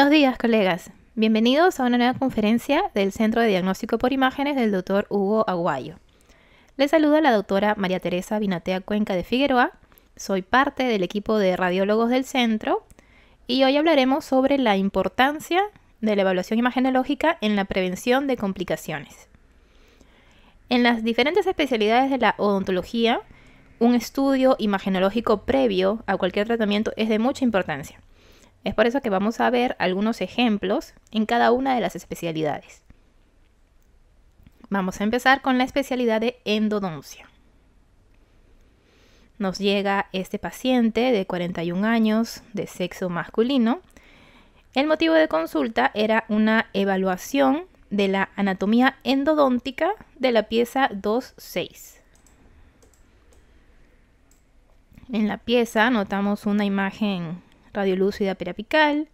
Buenos días, colegas. Bienvenidos a una nueva conferencia del Centro de Diagnóstico por Imágenes del Dr. Hugo Aguayo. Les saluda la doctora María Teresa Binatea Cuenca de Figueroa. Soy parte del equipo de radiólogos del centro y hoy hablaremos sobre la importancia de la evaluación imagenológica en la prevención de complicaciones. En las diferentes especialidades de la odontología, un estudio imagenológico previo a cualquier tratamiento es de mucha importancia es por eso que vamos a ver algunos ejemplos en cada una de las especialidades. Vamos a empezar con la especialidad de endodoncia. Nos llega este paciente de 41 años, de sexo masculino. El motivo de consulta era una evaluación de la anatomía endodóntica de la pieza 2.6. En la pieza notamos una imagen radiolúcida perapical,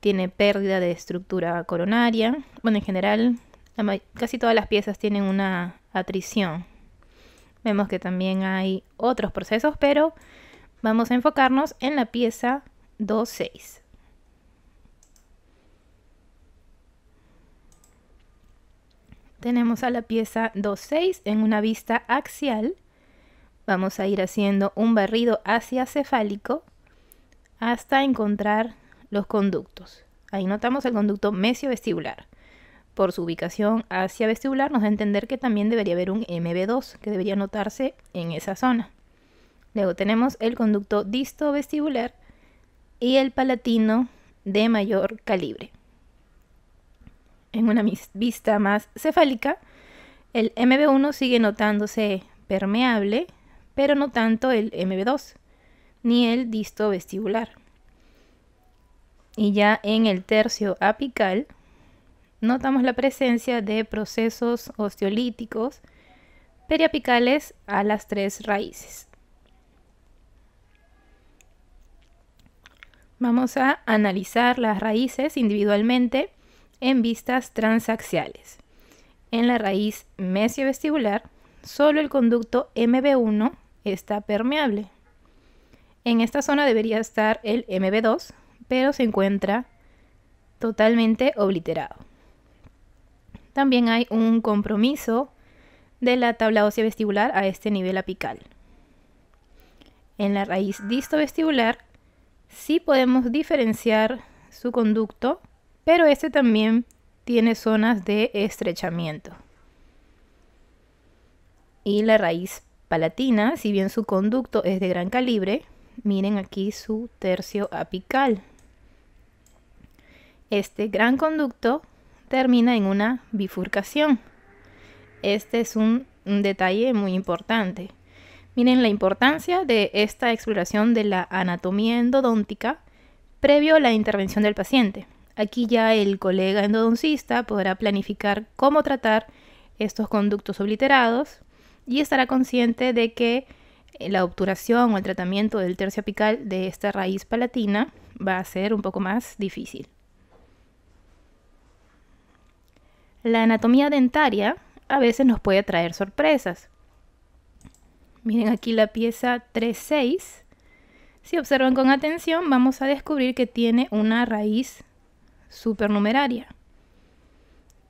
tiene pérdida de estructura coronaria. Bueno, en general, casi todas las piezas tienen una atrición. Vemos que también hay otros procesos, pero vamos a enfocarnos en la pieza 2.6. Tenemos a la pieza 2.6 en una vista axial. Vamos a ir haciendo un barrido hacia cefálico hasta encontrar los conductos. Ahí notamos el conducto mesiovestibular. vestibular Por su ubicación hacia vestibular nos da a entender que también debería haber un MB2 que debería notarse en esa zona. Luego tenemos el conducto disto-vestibular y el palatino de mayor calibre. En una vista más cefálica, el MB1 sigue notándose permeable, pero no tanto el MB2 ni el disto vestibular. Y ya en el tercio apical notamos la presencia de procesos osteolíticos periapicales a las tres raíces. Vamos a analizar las raíces individualmente en vistas transaxiales. En la raíz vestibular solo el conducto MB1 está permeable. En esta zona debería estar el MB2, pero se encuentra totalmente obliterado. También hay un compromiso de la tabla ósea vestibular a este nivel apical. En la raíz distovestibular sí podemos diferenciar su conducto, pero este también tiene zonas de estrechamiento. Y la raíz palatina, si bien su conducto es de gran calibre, Miren aquí su tercio apical. Este gran conducto termina en una bifurcación. Este es un, detalle muy importante. Miren la importancia de esta exploración de la anatomía endodóntica previo a la intervención del paciente. Aquí ya el colega endodoncista podrá planificar cómo tratar estos conductos obliterados y estará consciente de que eh, la obturación o el tratamiento del tercio apical de esta raíz palatina va a ser un poco más difícil. La anatomía dentaria a veces nos puede traer sorpresas. Miren aquí la pieza 3.6. Si observan con atención, vamos a descubrir que tiene una raíz supernumeraria,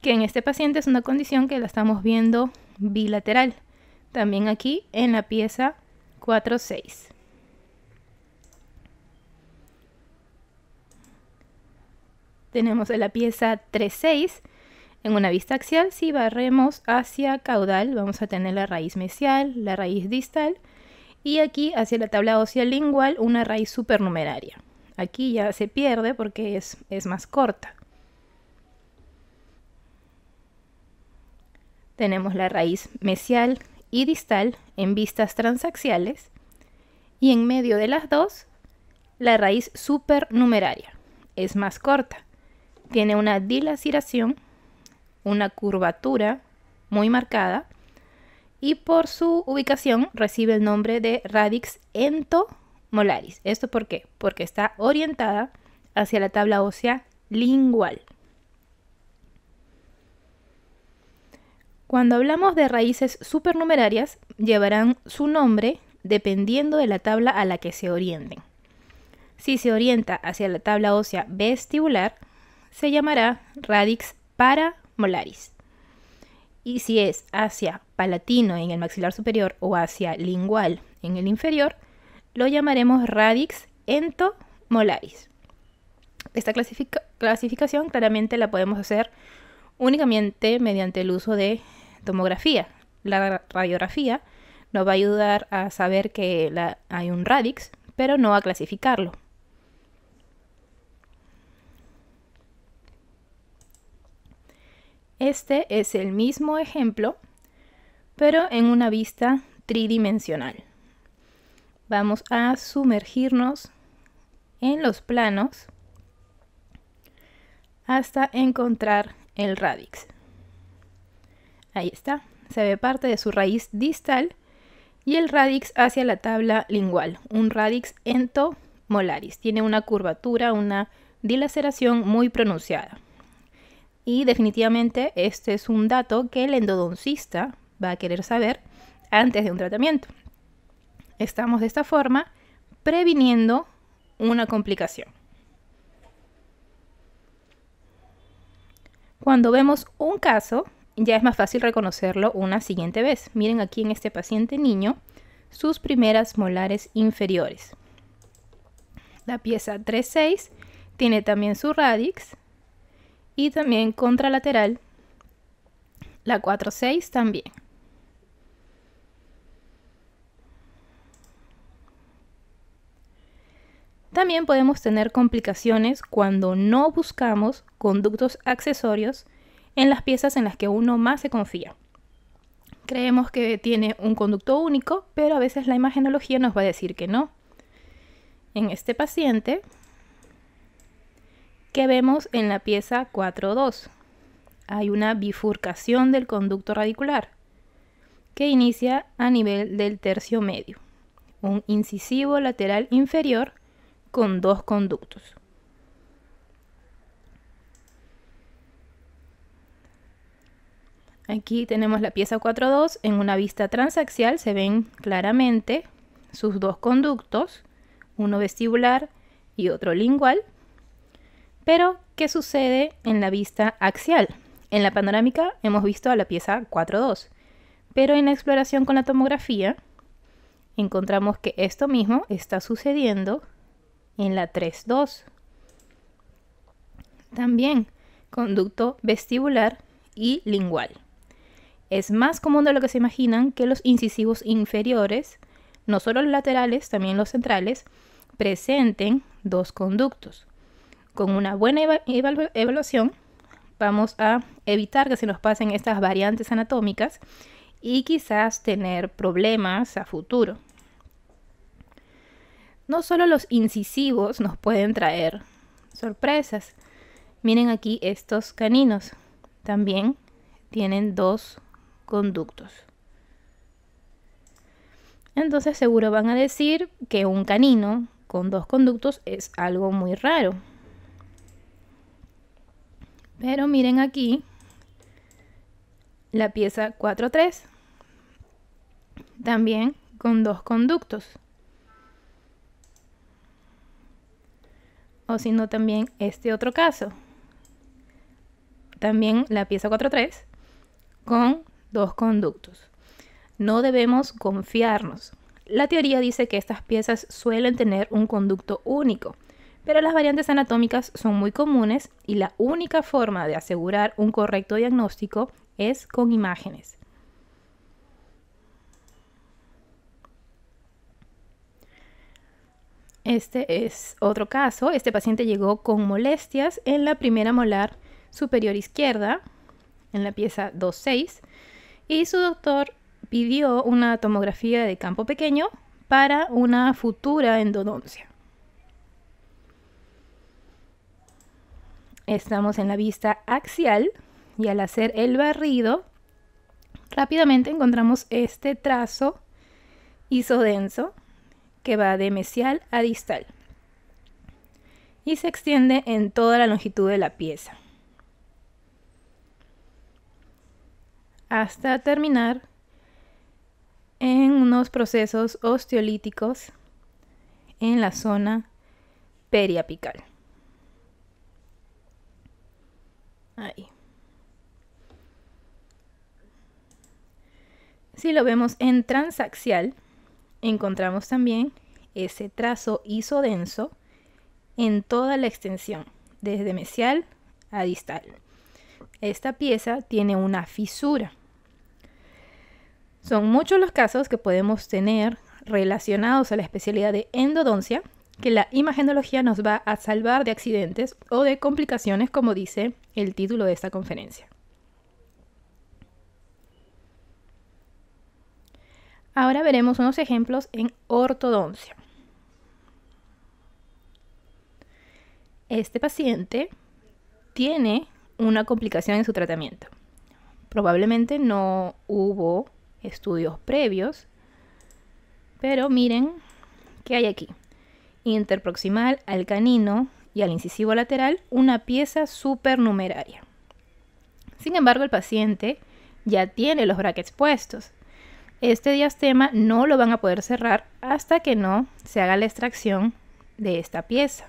que en este paciente es una condición que la estamos viendo bilateral. También aquí en la pieza 4, 6. Tenemos la pieza 3, 6. En una vista axial, si barremos hacia caudal, vamos a tener la raíz mesial, la raíz distal y aquí hacia la tabla ósea lingual una raíz supernumeraria. Aquí ya se pierde porque es, es más corta. Tenemos la raíz mesial y distal en vistas transaxiales y en medio de las dos la raíz supernumeraria. Es más corta, tiene una dilaceración, una curvatura muy marcada y por su ubicación recibe el nombre de radix entomolaris. ¿Esto por qué? Porque está orientada hacia la tabla ósea lingual. Cuando hablamos de raíces supernumerarias, llevarán su nombre dependiendo de la tabla a la que se orienten. Si se orienta hacia la tabla ósea vestibular, se llamará radix paramolaris. Y si es hacia palatino en el maxilar superior o hacia lingual en el inferior, lo llamaremos radix entomolaris. Esta clasificación claramente la podemos hacer únicamente mediante el uso de tomografía. La radiografía nos va a ayudar a saber que hay un radix, pero no a clasificarlo. Este es el mismo ejemplo, pero en una vista tridimensional. Vamos a sumergirnos en los planos hasta encontrar el radix. Ahí está. Se ve parte de su raíz distal y el radix hacia la tabla lingual, un radix entomolaris. Tiene una curvatura, una dilaceración muy pronunciada. Y definitivamente este es un dato que el endodoncista va a querer saber antes de un tratamiento. Estamos de esta forma previniendo una complicación. Cuando vemos un caso, ya es más fácil reconocerlo una siguiente vez. Miren aquí en este paciente niño sus primeras molares inferiores. La pieza 3.6 tiene también su radix y también contralateral. La 4.6 también. También podemos tener complicaciones cuando no buscamos conductos accesorios en las piezas en las que uno más se confía. Creemos que tiene un conducto único, pero a veces la imagenología nos va a decir que no. En este paciente, que vemos en la pieza 4.2, hay una bifurcación del conducto radicular que inicia a nivel del tercio medio, un incisivo lateral inferior con dos conductos. Aquí tenemos la pieza 4.2. En una vista transaxial se ven claramente sus dos conductos, uno vestibular y otro lingual. Pero, ¿qué sucede en la vista axial? En la panorámica hemos visto a la pieza 4.2, pero en la exploración con la tomografía encontramos que esto mismo está sucediendo en la 3.2. También conducto vestibular y lingual. Es más común de lo que se imaginan que los incisivos inferiores, no solo los laterales, también los centrales, presenten dos conductos. Con una buena evaluación vamos a evitar que se nos pasen estas variantes anatómicas y quizás tener problemas a futuro. No solo los incisivos nos pueden traer sorpresas. Miren aquí estos caninos. También tienen dos conductos. Entonces seguro van a decir que un canino con dos conductos es algo muy raro. Pero miren aquí la pieza 4.3, también con dos conductos. O si no, también este otro caso. También la pieza 4.3 con dos conductos. No debemos confiarnos. La teoría dice que estas piezas suelen tener un conducto único, pero las variantes anatómicas son muy comunes y la única forma de asegurar un correcto diagnóstico es con imágenes. Este es otro caso. Este paciente llegó con molestias en la primera molar superior izquierda, en la pieza 2.6, y su doctor pidió una tomografía de campo pequeño para una futura endodoncia. Estamos en la vista axial y al hacer el barrido rápidamente encontramos este trazo isodenso que va de mesial a distal y se extiende en toda la longitud de la pieza. hasta terminar en unos procesos osteolíticos en la zona periapical. Ahí. Si lo vemos en transaxial, encontramos también ese trazo isodenso en toda la extensión, desde mesial a distal. Esta pieza tiene una fisura son muchos los casos que podemos tener relacionados a la especialidad de endodoncia, que la imagenología nos va a salvar de accidentes o de complicaciones, como dice el título de esta conferencia. Ahora veremos unos ejemplos en ortodoncia. Este paciente tiene una complicación en su tratamiento. Probablemente no hubo estudios previos. Pero miren qué hay aquí. Interproximal al canino y al incisivo lateral una pieza supernumeraria. Sin embargo, el paciente ya tiene los brackets puestos. Este diastema no lo van a poder cerrar hasta que no se haga la extracción de esta pieza.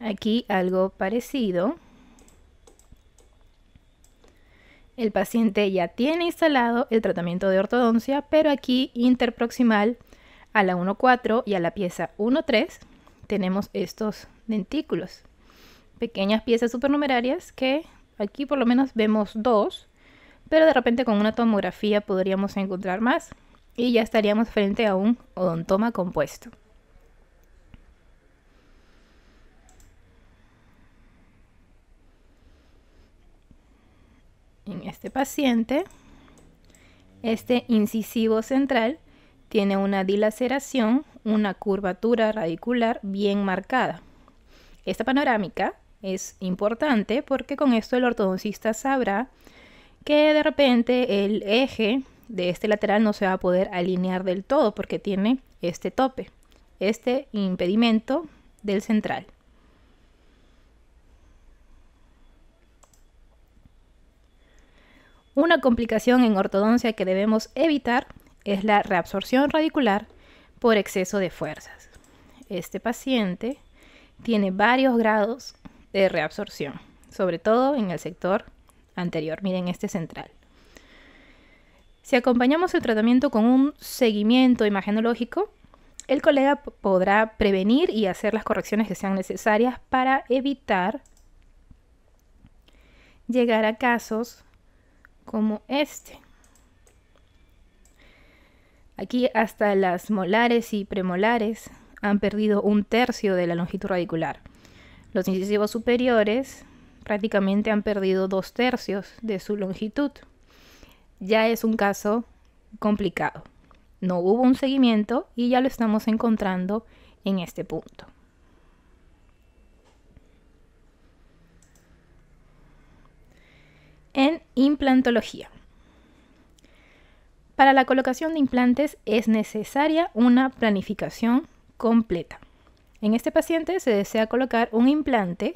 Aquí algo parecido. El paciente ya tiene instalado el tratamiento de ortodoncia, pero aquí interproximal a la 1.4 y a la pieza 1.3 tenemos estos dentículos. Pequeñas piezas supernumerarias que aquí por lo menos vemos dos, pero de repente con una tomografía podríamos encontrar más y ya estaríamos frente a un odontoma compuesto. en este paciente, este incisivo central tiene una dilaceración, una curvatura radicular bien marcada. Esta panorámica es importante porque con esto el ortodoncista sabrá que de repente el eje de este lateral no se va a poder alinear del todo porque tiene este tope, este impedimento del central. Una complicación en ortodoncia que debemos evitar es la reabsorción radicular por exceso de fuerzas. Este paciente tiene varios grados de reabsorción, sobre todo en el sector anterior. Miren este central. Si acompañamos el tratamiento con un seguimiento imagenológico, el colega podrá prevenir y hacer las correcciones que sean necesarias para evitar llegar a casos como este. Aquí hasta las molares y premolares han perdido un tercio de la longitud radicular. Los incisivos superiores prácticamente han perdido dos tercios de su longitud. Ya es un caso complicado. No hubo un seguimiento y ya lo estamos encontrando en este punto. Implantología. Para la colocación de implantes es necesaria una planificación completa. En este paciente se desea colocar un implante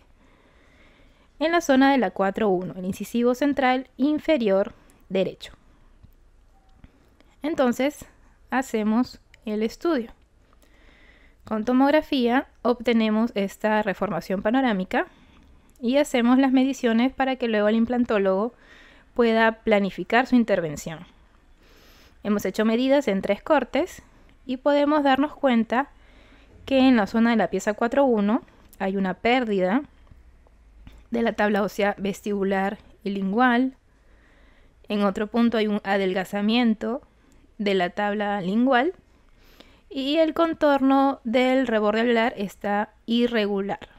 en la zona de la 4.1, el incisivo central inferior derecho. Entonces, hacemos el estudio. Con tomografía obtenemos esta reformación panorámica y hacemos las mediciones para que luego el implantólogo pueda planificar su intervención. Hemos hecho medidas en tres cortes y podemos darnos cuenta que en la zona de la pieza 4.1 hay una pérdida de la tabla ósea vestibular y lingual. En otro punto hay un adelgazamiento de la tabla lingual y el contorno del reborde hablar está irregular.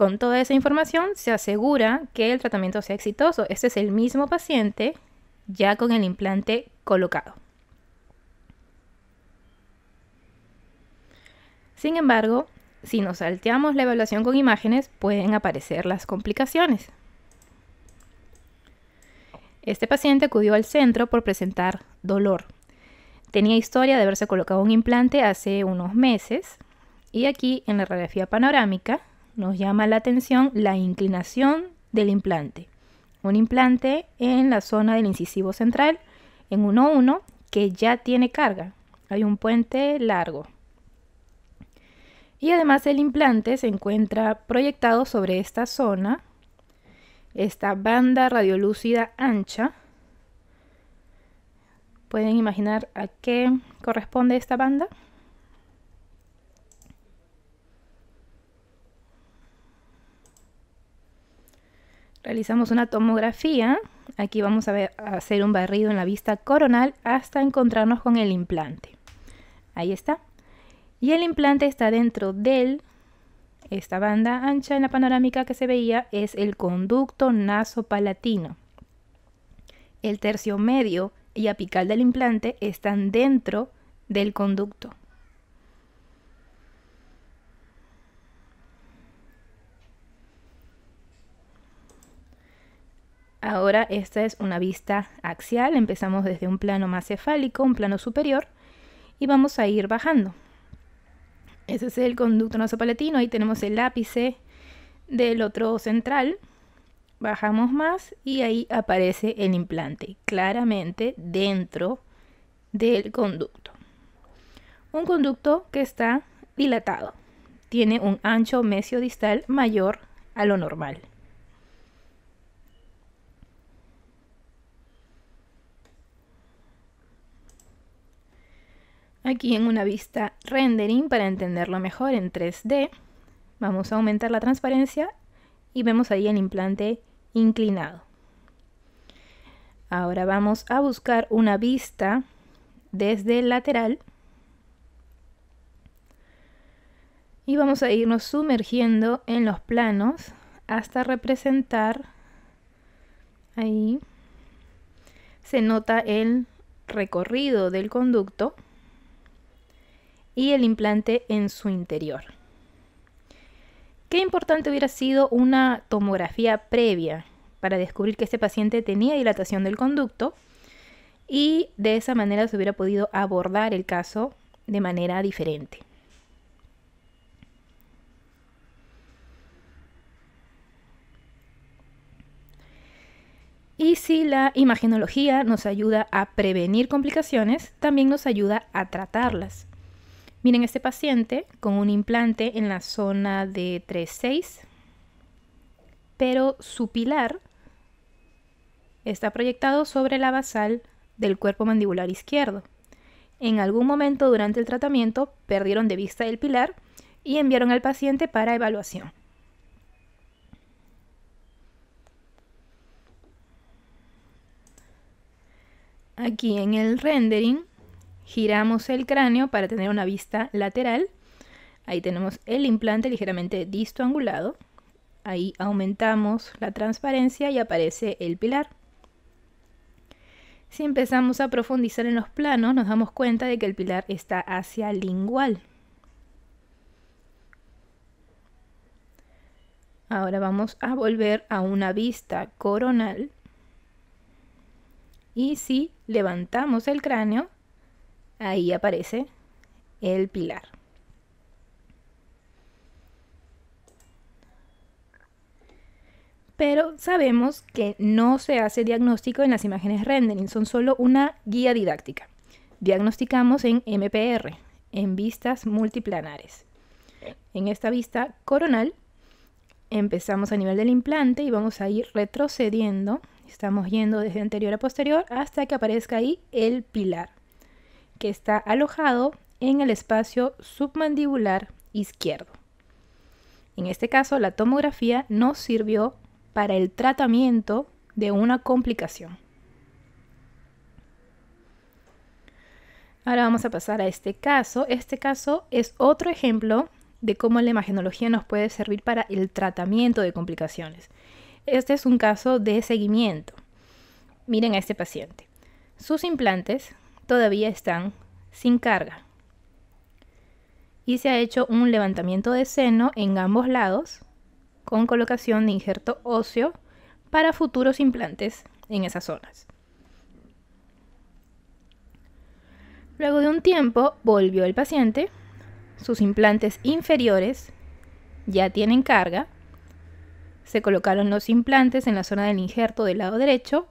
con toda esa información se asegura que el tratamiento sea exitoso. Este es el mismo paciente ya con el implante colocado. Sin embargo, si nos salteamos la evaluación con imágenes, pueden aparecer las complicaciones. Este paciente acudió al centro por presentar dolor. Tenía historia de haberse colocado un implante hace unos meses y aquí en la radiografía panorámica nos llama la atención la inclinación del implante. Un implante en la zona del incisivo central, en 1-1, que ya tiene carga. Hay un puente largo. Y además el implante se encuentra proyectado sobre esta zona, esta banda radiolúcida ancha. ¿Pueden imaginar a qué corresponde esta banda? Realizamos una tomografía. Aquí vamos a, ver, hacer un barrido en la vista coronal hasta encontrarnos con el implante. Ahí está. Y el implante está dentro del esta banda ancha en la panorámica que se veía es el conducto nasopalatino. El tercio medio y apical del implante están dentro del conducto. Ahora esta es una vista axial, empezamos desde un plano más cefálico, un plano superior, y vamos a ir bajando. Ese es el conducto nasopalatino, ahí tenemos el ápice del otro central, bajamos más y ahí aparece el implante, claramente dentro del conducto. Un conducto que está dilatado, tiene un ancho mesiodistal mayor a lo normal. Aquí en una vista rendering para entenderlo mejor en 3D, vamos a aumentar la transparencia y vemos ahí el implante inclinado. Ahora vamos a buscar una vista desde el lateral y vamos a irnos sumergiendo en los planos hasta representar ahí se nota el recorrido del conducto y el implante en su interior. Qué importante hubiera sido una tomografía previa para descubrir que este paciente tenía dilatación del conducto y de esa manera se hubiera podido abordar el caso de manera diferente. Y si la imagenología nos ayuda a prevenir complicaciones, también nos ayuda a tratarlas. Miren, este paciente con un implante en la zona de 3 pero su pilar está proyectado sobre la basal del cuerpo mandibular izquierdo. En algún momento durante el tratamiento perdieron de vista el pilar y enviaron al paciente para evaluación. Aquí en el rendering giramos el cráneo para tener una vista lateral. Ahí tenemos el implante ligeramente distoangulado. Ahí aumentamos la transparencia y aparece el pilar. Si empezamos a profundizar en los planos, nos damos cuenta de que el pilar está hacia lingual. Ahora vamos a volver a una vista coronal. Y si levantamos el cráneo, ahí aparece el pilar. Pero sabemos que no se hace diagnóstico en las imágenes rendering, son solo una guía didáctica. Diagnosticamos en MPR, en vistas multiplanares. En esta vista coronal empezamos a nivel del implante y vamos a ir retrocediendo. Estamos yendo desde anterior a posterior hasta que aparezca ahí el pilar que está alojado en el espacio submandibular izquierdo. En este caso, la tomografía nos sirvió para el tratamiento de una complicación. Ahora vamos a pasar a este caso. Este caso es otro ejemplo de cómo la imagenología nos puede servir para el tratamiento de complicaciones. Este es un caso de seguimiento. Miren a este paciente. Sus implantes todavía están sin carga. Y se ha hecho un levantamiento de seno en ambos lados con colocación de injerto óseo para futuros implantes en esas zonas. Luego de un tiempo volvió el paciente, sus implantes inferiores ya tienen carga, se colocaron los implantes en la zona del injerto del lado derecho,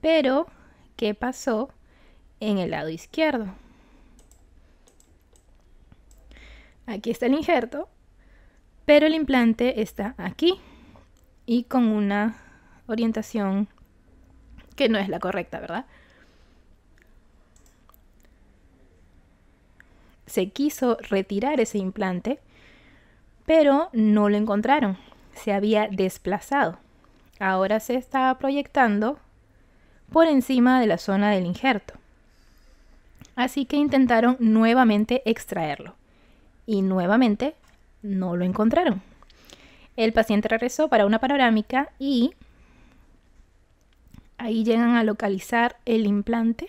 pero ¿qué pasó en el lado izquierdo. Aquí está el injerto, pero el implante está aquí y con una orientación que no es la correcta, ¿verdad? Se quiso retirar ese implante, pero no lo encontraron. Se había desplazado. Ahora se estaba proyectando por encima de la zona del injerto. Así que intentaron nuevamente extraerlo. Y nuevamente no lo encontraron. El paciente regresó para una panorámica y ahí llegan a localizar el implante.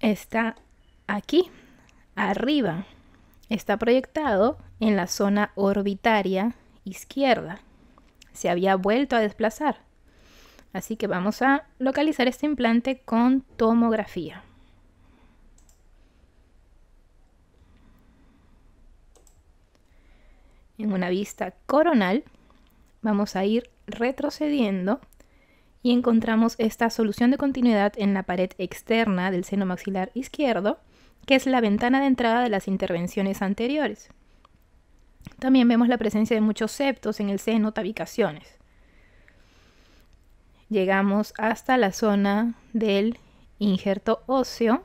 Está aquí, arriba. Está proyectado en la zona orbitaria izquierda. Se había vuelto a desplazar Así que vamos a localizar este implante con tomografía. En una vista coronal vamos a ir retrocediendo y encontramos esta solución de continuidad en la pared externa del seno maxilar izquierdo, que es la ventana de entrada de las intervenciones anteriores. También vemos la presencia de muchos septos en el seno, tabicaciones llegamos hasta la zona del injerto óseo.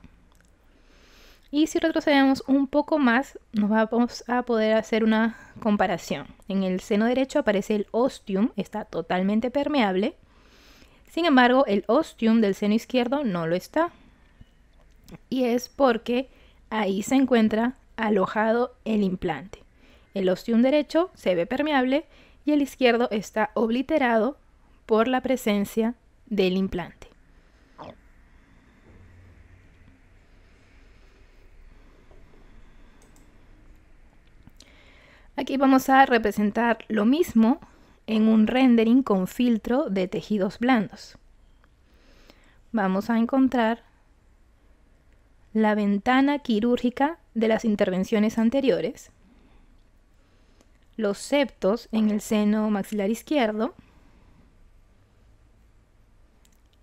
Y si retrocedemos un poco más, nos vamos a poder hacer una comparación. En el seno derecho aparece el ostium, está totalmente permeable. Sin embargo, el ostium del seno izquierdo no lo está. Y es porque ahí se encuentra alojado el implante. El ostium derecho se ve permeable y el izquierdo está obliterado por la presencia del implante. Aquí vamos a representar lo mismo en un rendering con filtro de tejidos blandos. Vamos a encontrar la ventana quirúrgica de las intervenciones anteriores, los septos en el seno maxilar izquierdo,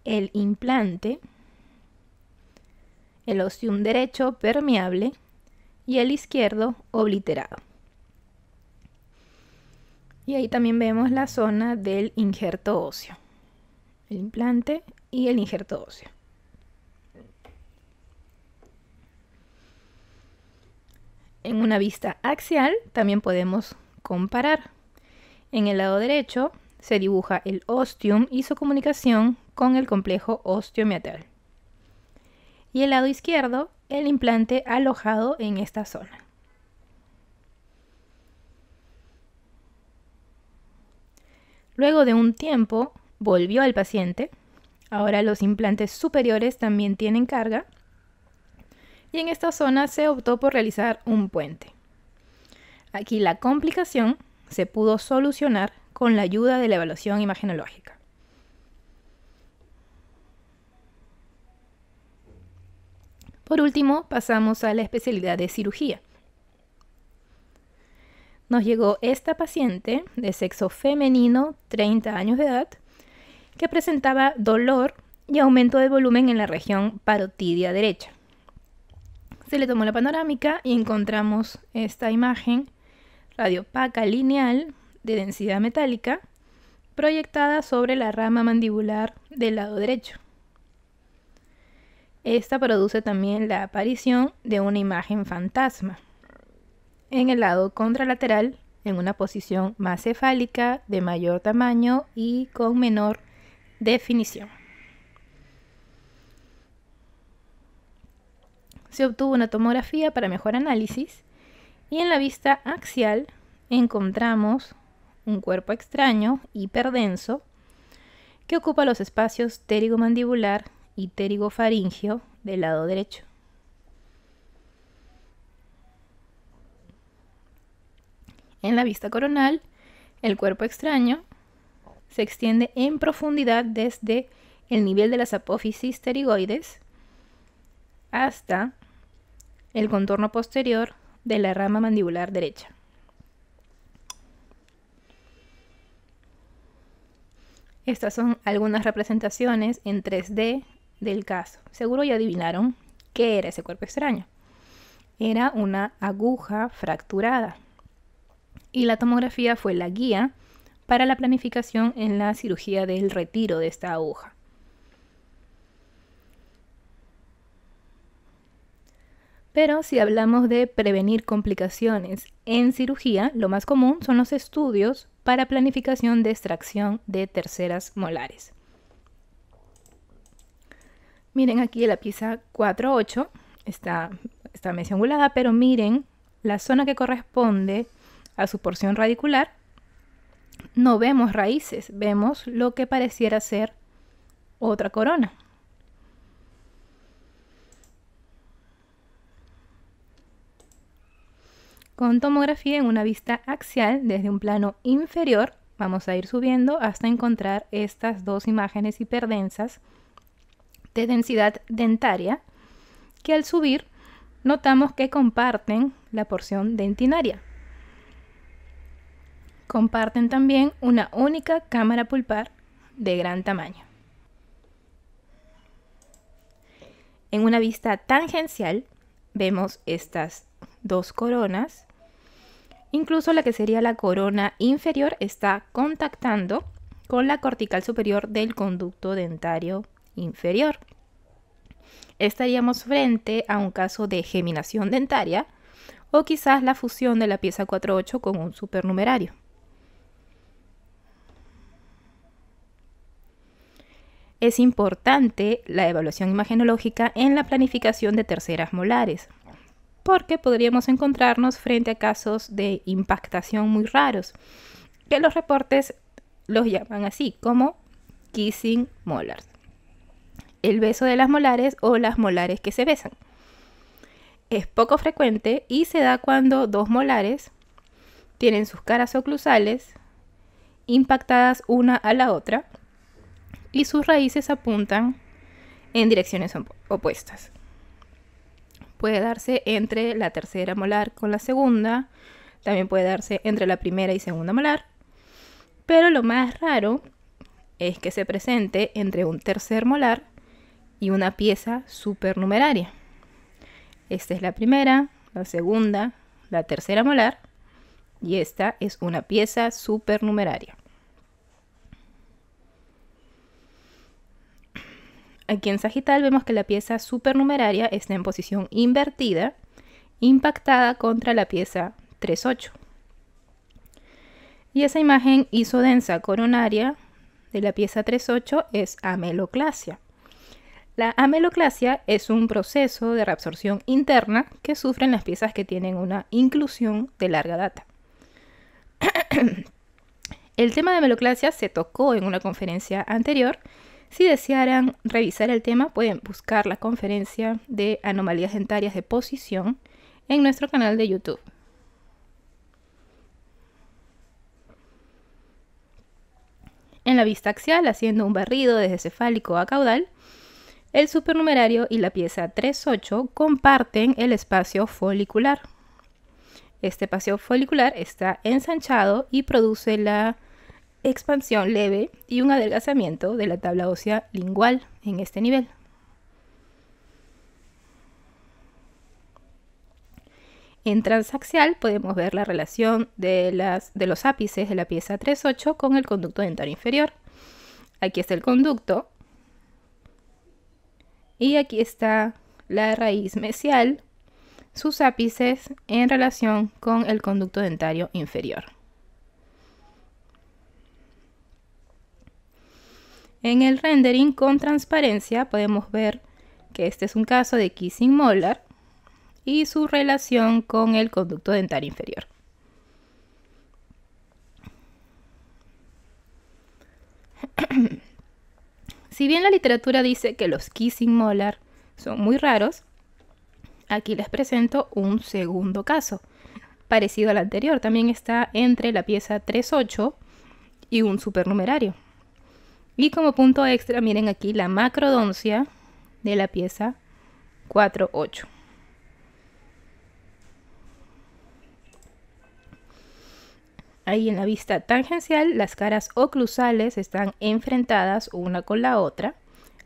el implante, el ostium derecho permeable y el izquierdo obliterado. Y ahí también vemos la zona del injerto óseo, el implante y el injerto óseo. En una vista axial también podemos comparar. En el lado derecho se dibuja el ostium y su comunicación con el complejo osteomiatal. Y el lado izquierdo, el implante alojado en esta zona. Luego de un tiempo, volvió al paciente. Ahora los implantes superiores también tienen carga. Y en esta zona se optó por realizar un puente. Aquí la complicación se pudo solucionar con la ayuda de la evaluación imagenológica. Por último, pasamos a la especialidad de cirugía. Nos llegó esta paciente de sexo femenino, 30 años de edad, que presentaba dolor y aumento de volumen en la región parotidia derecha. Se le tomó la panorámica y encontramos esta imagen radiopaca lineal de densidad metálica proyectada sobre la rama mandibular del lado derecho. Esta produce también la aparición de una imagen fantasma en el lado contralateral, en una posición más cefálica, de mayor tamaño y con menor definición. Se obtuvo una tomografía para mejor análisis y en la vista axial encontramos un cuerpo extraño, hiperdenso, que ocupa los espacios mandibular y del lado derecho. En la vista coronal, el cuerpo extraño se extiende en profundidad desde el nivel de las apófisis pterigoides hasta el contorno posterior de la rama mandibular derecha. Estas son algunas representaciones en 3D del caso. Seguro ya adivinaron qué era ese cuerpo extraño. Era una aguja fracturada. Y la tomografía fue la guía para la planificación en la cirugía del retiro de esta aguja. Pero si hablamos de prevenir complicaciones en cirugía, lo más común son los estudios para planificación de extracción de terceras molares. Miren aquí la pieza 4.8, está, está medio pero miren la zona que corresponde a su porción radicular. No vemos raíces, vemos lo que pareciera ser otra corona. Con tomografía en una vista axial desde un plano inferior, vamos a ir subiendo hasta encontrar estas dos imágenes hiperdensas de densidad dentaria que al subir notamos que comparten la porción dentinaria. Comparten también una única cámara pulpar de gran tamaño. En una vista tangencial vemos estas dos coronas. Incluso la que sería la corona inferior está contactando con la cortical superior del conducto dentario inferior. Estaríamos frente a un caso de geminación dentaria o quizás la fusión de la pieza 48 con un supernumerario. Es importante la evaluación imagenológica en la planificación de terceras molares, porque podríamos encontrarnos frente a casos de impactación muy raros, que los reportes los llaman así como kissing molars el beso de las molares o las molares que se besan. Es poco frecuente y se da cuando dos molares tienen sus caras oclusales impactadas una a la otra y sus raíces apuntan en direcciones opuestas. Puede darse entre la tercera molar con la segunda, también puede darse entre la primera y segunda molar, pero lo más raro es que se presente entre un tercer molar y una pieza supernumeraria. Esta es la primera, la segunda, la tercera molar y esta es una pieza supernumeraria. Aquí en sagital vemos que la pieza supernumeraria está en posición invertida, impactada contra la pieza 38. Y esa imagen isodensa coronaria de la pieza 38 es ameloclasia. La ameloclasia es un proceso de reabsorción interna que sufren las piezas que tienen una inclusión de larga data. el tema de ameloclasia se tocó en una conferencia anterior. Si desearan revisar el tema, pueden buscar la conferencia de anomalías dentarias de posición en nuestro canal de YouTube. En la vista axial, haciendo un barrido desde cefálico a caudal, el supernumerario y la pieza 3.8 comparten el espacio folicular. Este espacio folicular está ensanchado y produce la expansión leve y un adelgazamiento de la tabla ósea lingual en este nivel. En transaxial podemos ver la relación de, las, de los ápices de la pieza 3.8 con el conducto dental inferior. Aquí está el conducto y aquí está la raíz mesial, sus ápices en relación con el conducto dentario inferior. En el rendering con transparencia podemos ver que este es un caso de kissing molar y su relación con el conducto dentario inferior. Si bien la literatura dice que los kissing molar son muy raros, aquí les presento un segundo caso, parecido al anterior. También está entre la pieza 3.8 y un supernumerario. Y como punto extra, miren aquí la macrodoncia de la pieza 4.8. Ahí en la vista tangencial las caras oclusales están enfrentadas una con la otra.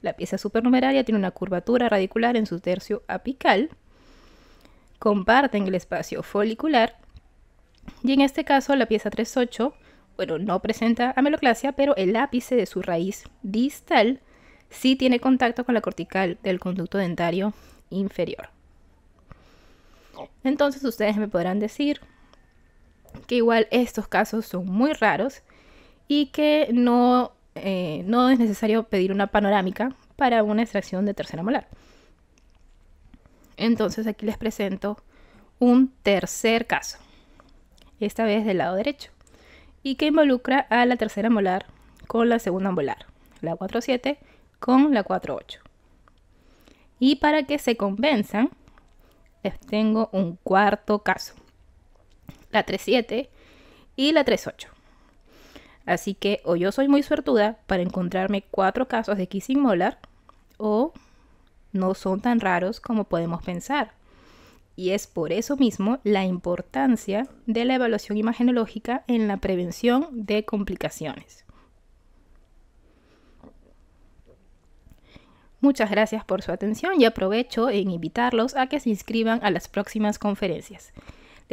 La pieza supernumeraria tiene una curvatura radicular en su tercio apical. Comparten el espacio folicular. Y en este caso la pieza 3.8, bueno, no presenta ameloclasia, pero el ápice de su raíz distal sí tiene contacto con la cortical del conducto dentario inferior. Oh. Entonces ustedes me podrán decir, que igual estos casos son muy raros y que no, eh, no es necesario pedir una panorámica para una extracción de tercera molar. Entonces aquí les presento un tercer caso, esta vez del lado derecho, y que involucra a la tercera molar con la segunda molar, la 4.7 con la 4.8. Y para que se convenzan, les tengo un cuarto caso la 37 y la 38. Así que o yo soy muy suertuda para encontrarme cuatro casos de kissing molar o no son tan raros como podemos pensar. Y es por eso mismo la importancia de la evaluación imagenológica en la prevención de complicaciones. Muchas gracias por su atención y aprovecho en invitarlos a que se inscriban a las próximas conferencias.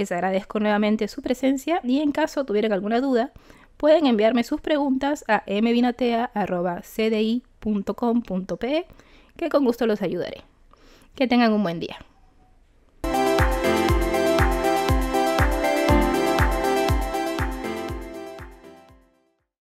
Les agradezco nuevamente su presencia y en caso tuvieran alguna duda, pueden enviarme sus preguntas a mvinatea@cdi.com.pe que con gusto los ayudaré. Que tengan un buen día.